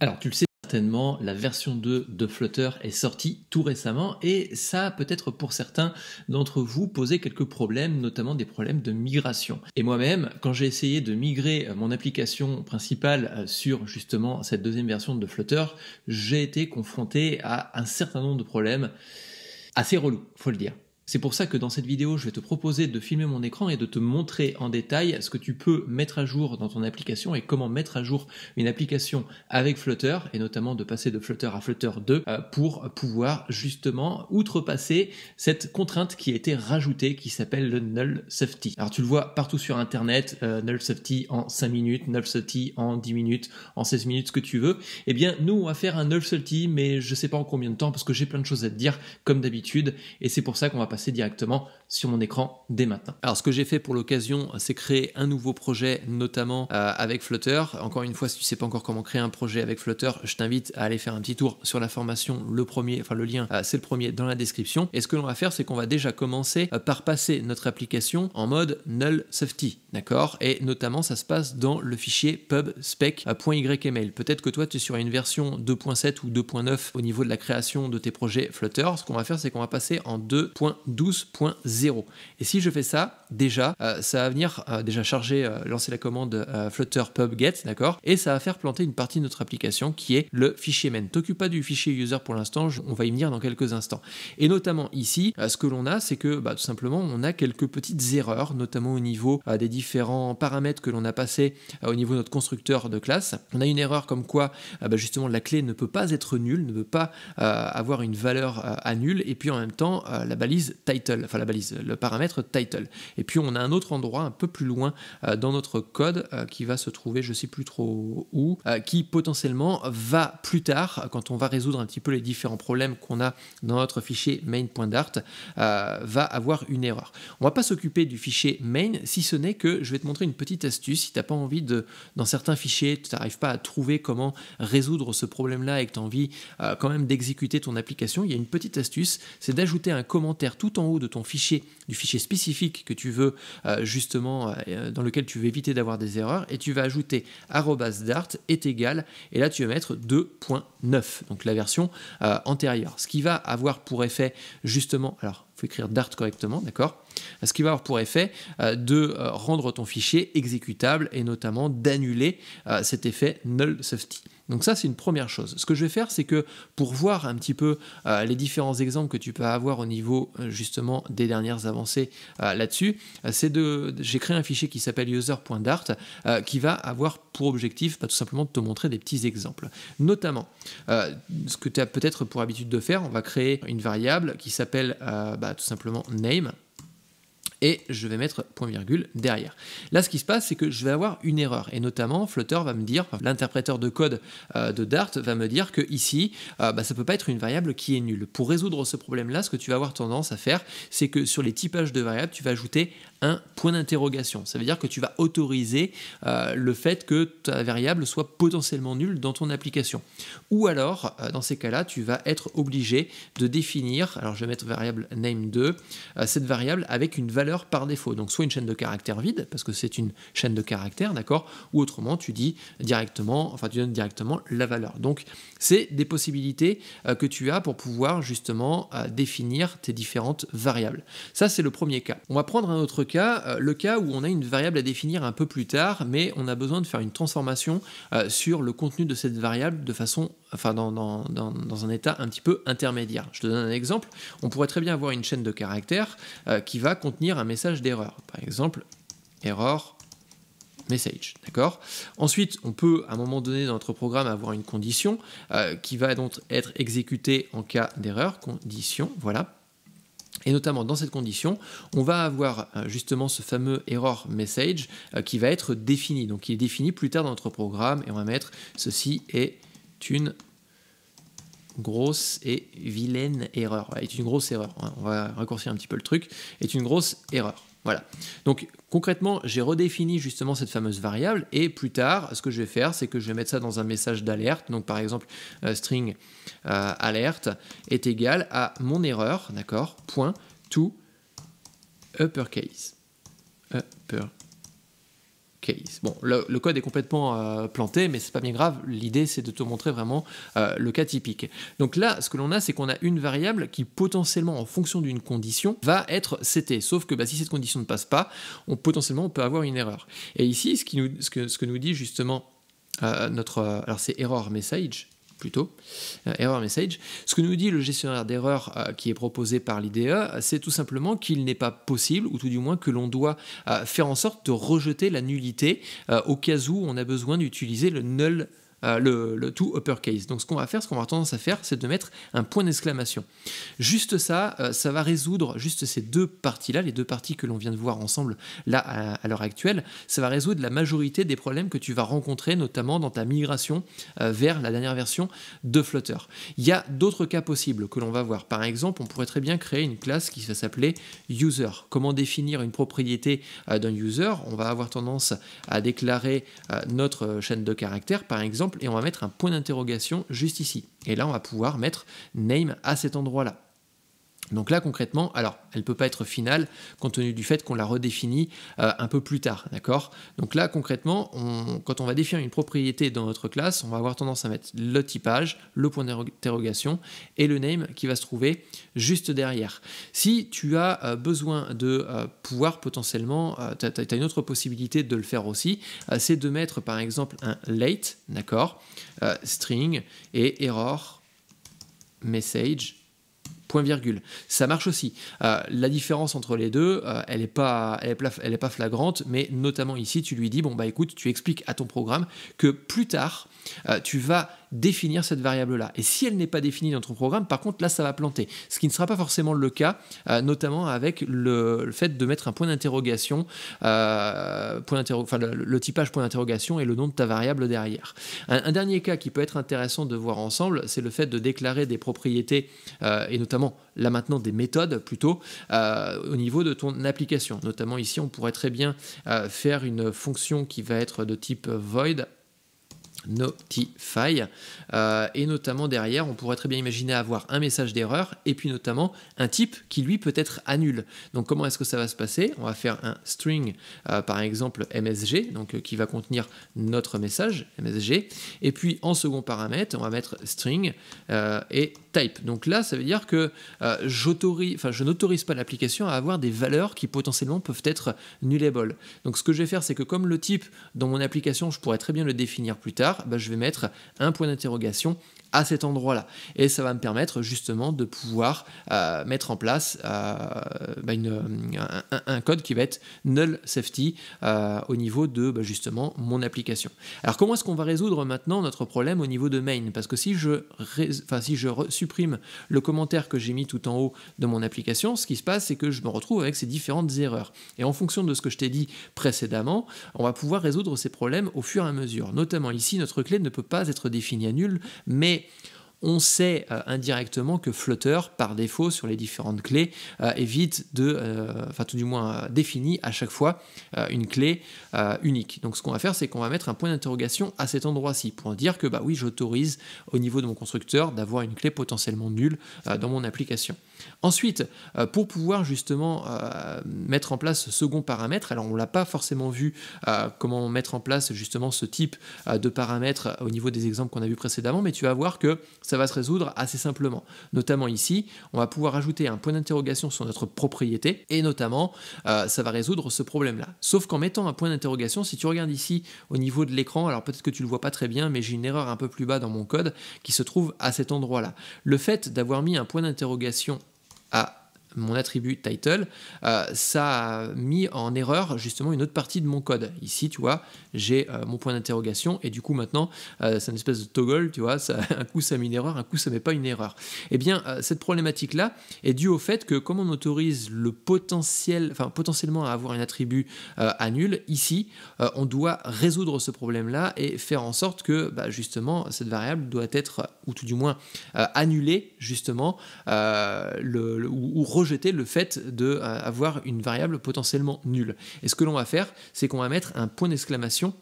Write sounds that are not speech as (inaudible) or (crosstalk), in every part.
Alors, tu le sais certainement, la version 2 de Flutter est sortie tout récemment et ça a peut-être pour certains d'entre vous posé quelques problèmes, notamment des problèmes de migration. Et moi-même, quand j'ai essayé de migrer euh, mon application principale euh, sur justement cette deuxième version de Flutter, j'ai été confronté à un certain nombre de problèmes assez relous, faut le dire. C'est pour ça que dans cette vidéo, je vais te proposer de filmer mon écran et de te montrer en détail ce que tu peux mettre à jour dans ton application et comment mettre à jour une application avec Flutter et notamment de passer de Flutter à Flutter 2 euh, pour pouvoir justement outrepasser cette contrainte qui a été rajoutée qui s'appelle le null safety. Alors tu le vois partout sur internet, euh, null safety en 5 minutes, null safety en 10 minutes, en 16 minutes, ce que tu veux. Eh bien nous on va faire un null safety mais je sais pas en combien de temps parce que j'ai plein de choses à te dire comme d'habitude et c'est pour ça qu'on va passer directement sur mon écran dès maintenant. Alors ce que j'ai fait pour l'occasion, c'est créer un nouveau projet, notamment euh, avec Flutter. Encore une fois, si tu sais pas encore comment créer un projet avec Flutter, je t'invite à aller faire un petit tour sur la formation. Le premier, enfin le lien, euh, c'est le premier dans la description. Et ce que l'on va faire, c'est qu'on va déjà commencer euh, par passer notre application en mode null safety, d'accord Et notamment, ça se passe dans le fichier pub pubspec.yml. Peut-être que toi, tu es sur une version 2.7 ou 2.9 au niveau de la création de tes projets Flutter. Ce qu'on va faire, c'est qu'on va passer en 2.2 12.0. Et si je fais ça, déjà, ça va venir déjà charger, lancer la commande Flutter pub get, d'accord Et ça va faire planter une partie de notre application qui est le fichier main. T'occupe pas du fichier user pour l'instant, on va y venir dans quelques instants. Et notamment ici, ce que l'on a, c'est que tout simplement, on a quelques petites erreurs, notamment au niveau des différents paramètres que l'on a passé au niveau de notre constructeur de classe. On a une erreur comme quoi, justement, la clé ne peut pas être nulle, ne peut pas avoir une valeur à nulle, et puis en même temps, la balise title, enfin la balise, le paramètre title. Et puis on a un autre endroit un peu plus loin euh, dans notre code euh, qui va se trouver, je sais plus trop où, euh, qui potentiellement va plus tard, quand on va résoudre un petit peu les différents problèmes qu'on a dans notre fichier main.dart, va avoir une erreur. On va pas s'occuper du fichier main, si ce n'est que je vais te montrer une petite astuce. Si tu n'as pas envie de, dans certains fichiers, tu n'arrives pas à trouver comment résoudre ce problème-là et que tu as envie quand même d'exécuter ton application, il y a une petite astuce, c'est d'ajouter un commentaire tout en haut de ton fichier, du fichier spécifique que tu veux euh, justement, euh, euh, dans lequel tu veux éviter d'avoir des erreurs, et tu vas ajouter dart est égal, et là tu vas mettre 2.9, donc la version antérieure. Ce qui va avoir pour effet justement, alors il faut écrire dart correctement, d'accord ce qui va avoir pour effet euh, de euh, rendre ton fichier exécutable et notamment d'annuler euh, cet effet null safety. Donc ça, c'est une première chose. Ce que je vais faire, c'est que pour voir un petit peu les différents exemples que tu peux avoir au niveau justement des dernières avancées là-dessus, j'ai créé un fichier qui s'appelle user.dart qui va avoir pour objectif bah, tout simplement de te montrer des petits exemples. Notamment, ce que tu as peut-être pour habitude de faire, on va créer une variable qui s'appelle bah, tout simplement name et je vais mettre point virgule derrière. Là, ce qui se passe, c'est que je vais avoir une erreur, et notamment Flutter va me dire, l'interpréteur de code euh, de Dart va me dire que ici, ça euh, bah, ça peut pas être une variable qui est nulle. Pour résoudre ce problème-là, ce que tu vas avoir tendance à faire, c'est que sur les typages de variables, tu vas ajouter un point d'interrogation. Ça veut dire que tu vas autoriser euh, le fait que ta variable soit potentiellement nulle dans ton application. Ou alors, dans ces cas-là, tu vas être obligé de définir, alors je vais mettre variable name2, cette variable avec une valeur par défaut. Donc soit une chaîne de caractères vide, parce que c'est une chaîne de caractères, d'accord Ou autrement, tu dis directement, enfin tu donnes directement la valeur. Donc c'est des possibilités euh, que tu as pour pouvoir justement euh, définir tes différentes variables. Ça c'est le premier cas. On va prendre un autre cas, euh, le cas où on a une variable à définir un peu plus tard, mais on a besoin de faire une transformation sur le contenu de cette variable de façon enfin dans, un état un petit peu intermédiaire. Je te donne un exemple. On pourrait très bien avoir une chaîne de caractères qui va contenir un message d'erreur. Par exemple, error message, d'accord Ensuite, on peut à un moment donné dans notre programme avoir une condition euh, qui va donc être exécutée en cas d'erreur, condition, voilà. Et notamment dans cette condition, on va avoir euh, justement ce fameux error message euh, qui va être défini. Donc il est défini plus tard dans notre programme et on va mettre ceci est une grosse et vilaine erreur. Est une grosse erreur. On va raccourcir un petit peu le truc. Est une grosse erreur. Voilà. Donc concrètement, j'ai redéfini justement cette fameuse variable et plus tard, ce que je vais faire, c'est que je vais mettre ça dans un message d'alerte. Donc par exemple, euh, string euh, alert alerte est égal à mon erreur, d'accord Point to uppercase. Uppercase Bon, le, code est complètement euh, planté, mais ce c'est pas bien grave. L'idée, c'est de te montrer vraiment euh, le cas typique. Donc là, ce que l'on a, c'est qu'on a une variable qui potentiellement, en fonction d'une condition, va être CT. Sauf que bah, si cette condition ne passe pas, on potentiellement on peut avoir une erreur. Et ici, ce, ce, que, nous dit justement euh, notre, alors c'est error message plutôt, error euh, message. Ce que nous dit le gestionnaire d'erreur euh, qui est proposé par l'IDE, c'est tout simplement qu'il n'est pas possible, ou tout du moins que l'on doit euh, faire en sorte de rejeter la nullité au cas où on a besoin d'utiliser le null euh, le, tout uppercase. Donc ce qu'on va faire, ce qu'on va avoir tendance à faire, c'est de mettre un point d'exclamation. Juste ça, euh, ça va résoudre juste ces deux parties-là, les deux parties que l'on vient de voir ensemble là à, l'heure actuelle, ça va résoudre la majorité des problèmes que tu vas rencontrer, notamment dans ta migration euh, vers la dernière version de Flutter. Il y a d'autres cas possibles que l'on va voir. Par exemple, on pourrait très bien créer une classe qui va s'appeler user. Comment définir une propriété d'un user On va avoir tendance à déclarer notre chaîne de caractères, par exemple et on va mettre un point d'interrogation juste ici. Et là, on va pouvoir mettre name à cet endroit-là. Donc là concrètement, alors elle ne peut pas être finale compte tenu du fait qu'on la redéfinit euh, un peu plus tard, d'accord Donc là concrètement, quand on va définir une propriété dans notre classe, on va avoir tendance à mettre le typage, le point d'interrogation et le name qui va se trouver juste derrière. Si tu as euh, besoin de euh, pouvoir potentiellement, tu as, as, une autre possibilité de le faire aussi, c'est de mettre par exemple un late, d'accord String et error message point virgule. Ça marche aussi. Euh, la différence entre les deux, euh, elle n'est pas, elle pas flagrante, mais notamment ici, tu lui dis, bon bah écoute, tu expliques à ton programme que plus tard, euh, tu vas définir cette variable-là. Et si elle n'est pas définie dans ton programme, par contre, là, ça va planter. Ce qui ne sera pas forcément le cas, euh, notamment avec le, fait de mettre un point d'interrogation, euh, le, typage point d'interrogation et le nom de ta variable derrière. Un, dernier cas qui peut être intéressant de voir ensemble, c'est le fait de déclarer des propriétés, euh, et notamment là maintenant des méthodes plutôt, au niveau de ton application. Notamment ici, on pourrait très bien faire une fonction qui va être de type void Notify. Euh, et notamment derrière, on pourrait très bien imaginer avoir un message d'erreur et puis notamment un type qui lui peut être annule. Donc comment est-ce que ça va se passer On va faire un string, euh, par exemple MSG, donc euh, qui va contenir notre message MSG. Et puis en second paramètre, on va mettre string et donc là, ça veut dire que euh, je n'autorise pas l'application à avoir des valeurs qui potentiellement peuvent être nullable. Donc ce que je vais faire, c'est que comme le type dans mon application, je pourrais très bien le définir plus tard, bah, je vais mettre un point d'interrogation à cet endroit-là. Et ça va me permettre justement de pouvoir euh, mettre en place euh, bah, un, code qui va être null safety euh, au niveau de bah, justement mon application. Alors comment est-ce qu'on va résoudre maintenant notre problème au niveau de main Parce que si je, si je supprime le commentaire que j'ai mis tout en haut de mon application, ce qui se passe c'est que je me retrouve avec ces différentes erreurs. Et en fonction de ce que je t'ai dit précédemment, on va pouvoir résoudre ces problèmes au fur et à mesure. Notamment ici, notre clé ne peut pas être définie à nul, mais Merci on sait euh, indirectement que Flutter, par défaut, sur les différentes clés, euh, évite de, euh, enfin tout du moins définit à chaque fois une clé unique. Donc ce qu'on va faire, c'est qu'on va mettre un point d'interrogation à cet endroit-ci pour dire que bah oui, j'autorise au niveau de mon constructeur d'avoir une clé potentiellement nulle dans mon application. Ensuite, pour pouvoir justement mettre en place ce second paramètre, alors on l'a pas forcément vu comment mettre en place justement ce type de paramètre au niveau des exemples qu'on a vu précédemment, mais tu vas voir que ça va se résoudre assez simplement. Notamment ici, on va pouvoir ajouter un point d'interrogation sur notre propriété, et notamment, euh, ça va résoudre ce problème-là. Sauf qu'en mettant un point d'interrogation, si tu regardes ici au niveau de l'écran, alors peut-être que tu le vois pas très bien, mais j'ai une erreur un peu plus bas dans mon code qui se trouve à cet endroit-là. Le fait d'avoir mis un point d'interrogation à mon attribut title, euh, ça a mis en erreur justement une autre partie de mon code. Ici, tu vois, j'ai euh, mon point d'interrogation et du coup maintenant, euh, c'est une espèce de toggle, tu vois, (laughs) un coup ça met une erreur, un coup ça met pas une erreur. Eh bien, cette problématique-là est due au fait que comme on autorise le potentiel, enfin potentiellement à avoir un attribut à ici, on doit résoudre ce problème-là et faire en sorte que bah, justement cette variable doit être, ou tout du moins annulée justement, ou, ou le fait d'avoir euh, une variable potentiellement nulle. Et ce que l'on va faire, c'est qu'on va mettre un point d'exclamation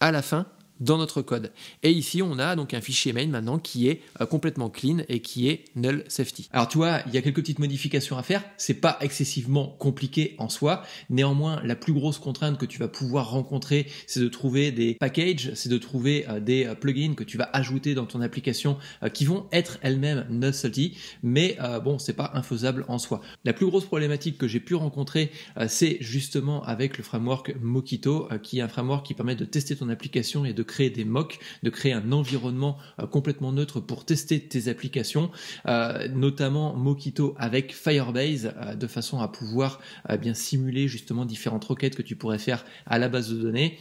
à la fin dans notre code. Et ici, on a donc un fichier main maintenant qui est euh, complètement clean et qui est null safety. Alors tu vois, il y a quelques petites modifications à faire. C'est pas excessivement compliqué en soi. Néanmoins, la plus grosse contrainte que tu vas pouvoir rencontrer, c'est de trouver des packages, c'est de trouver euh, des euh, plugins que tu vas ajouter dans ton application qui vont être elles-mêmes null safety. Mais bon, c'est pas infaisable en soi. La plus grosse problématique que j'ai pu rencontrer, c'est justement avec le framework Mokito, qui est un framework qui permet de tester ton application et de créer des mocks, de créer un environnement euh, complètement neutre pour tester tes applications, euh, notamment Mokito avec Firebase, euh, de façon à pouvoir bien simuler justement différentes requêtes que tu pourrais faire à la base de données.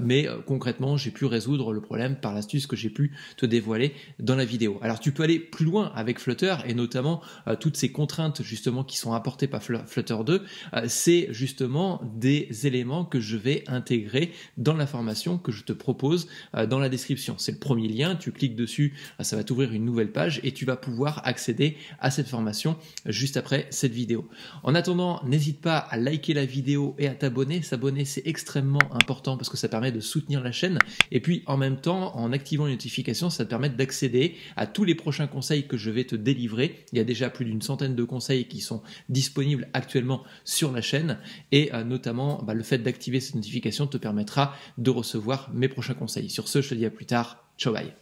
mais concrètement, j'ai pu résoudre le problème par l'astuce que j'ai pu te dévoiler dans la vidéo. Alors tu peux aller plus loin avec Flutter et notamment toutes ces contraintes justement qui sont apportées par Flutter 2, c'est justement des éléments que je vais intégrer dans la formation que je te propose euh, dans la description. C'est le premier lien, tu cliques dessus, euh, ça va t'ouvrir une nouvelle page et tu vas pouvoir accéder à cette formation juste après cette vidéo. En attendant, n'hésite pas à liker la vidéo et à t'abonner. S'abonner, c'est extrêmement important parce que ça permet de soutenir la chaîne. Et puis en même temps, en activant les notifications, ça te permet d'accéder à tous les prochains conseils que je vais te délivrer. Il y a déjà plus d'une centaine de conseils qui sont disponibles actuellement sur la chaîne. Et euh, notamment, bah, le fait d'activer cette notification te permettra de recevoir mes prochains conseils conseils. Sur ce, je te dis à plus tard. Ciao bye.